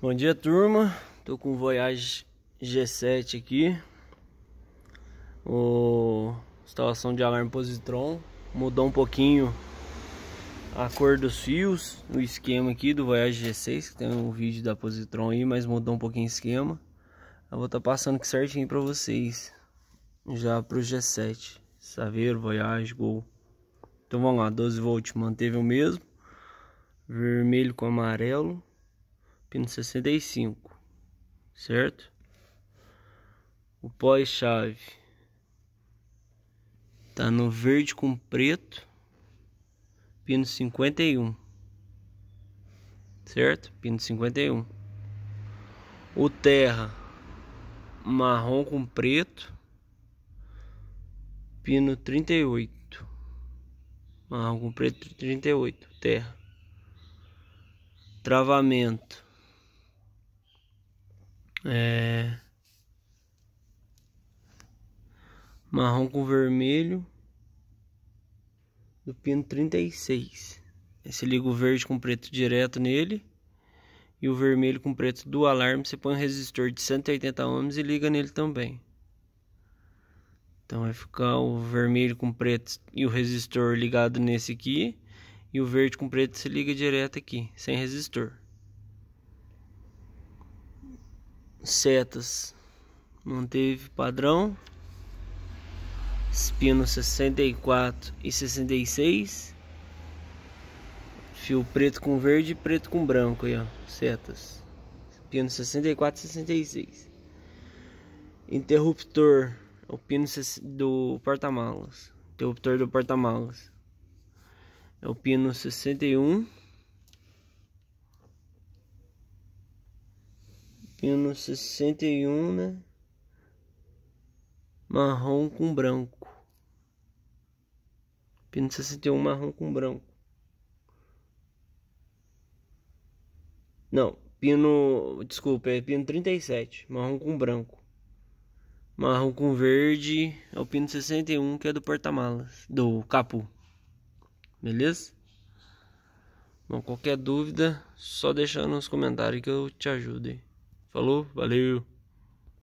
Bom dia turma, tô com o Voyage G7 aqui o... Instalação de alarme positron Mudou um pouquinho a cor dos fios O esquema aqui do Voyage G6 que Tem um vídeo da positron aí, mas mudou um pouquinho o esquema Eu vou estar tá passando aqui certinho para vocês Já pro G7 Saveiro, Voyage, Gol Então vamos lá, 12 volts manteve o mesmo Vermelho com amarelo pino 65, certo? O pós-chave tá no verde com preto, pino 51, certo? Pino 51. O terra marrom com preto, pino 38, marrom com preto 38, terra travamento é... Marrom com vermelho. Do pino 36. Esse liga o verde com preto direto nele. E o vermelho com preto do alarme. Você põe um resistor de 180 ohms e liga nele também. Então vai ficar o vermelho com preto e o resistor ligado nesse aqui. E o verde com preto se liga direto aqui, sem resistor. setas manteve padrão, espino 64 e 66, fio preto com verde e preto com branco aí, ó, setas, pino 64 e 66, interruptor, é o pino do porta-malas, interruptor do porta-malas, é o pino 61 pino 61, né? Marrom com branco. Pino 61 marrom com branco. Não, pino, desculpa, é pino 37, marrom com branco. Marrom com verde é o pino 61, que é do porta-malas, do capu. Beleza? Bom, qualquer dúvida, só deixar nos comentários que eu te ajudo. aí. Falou, valeu.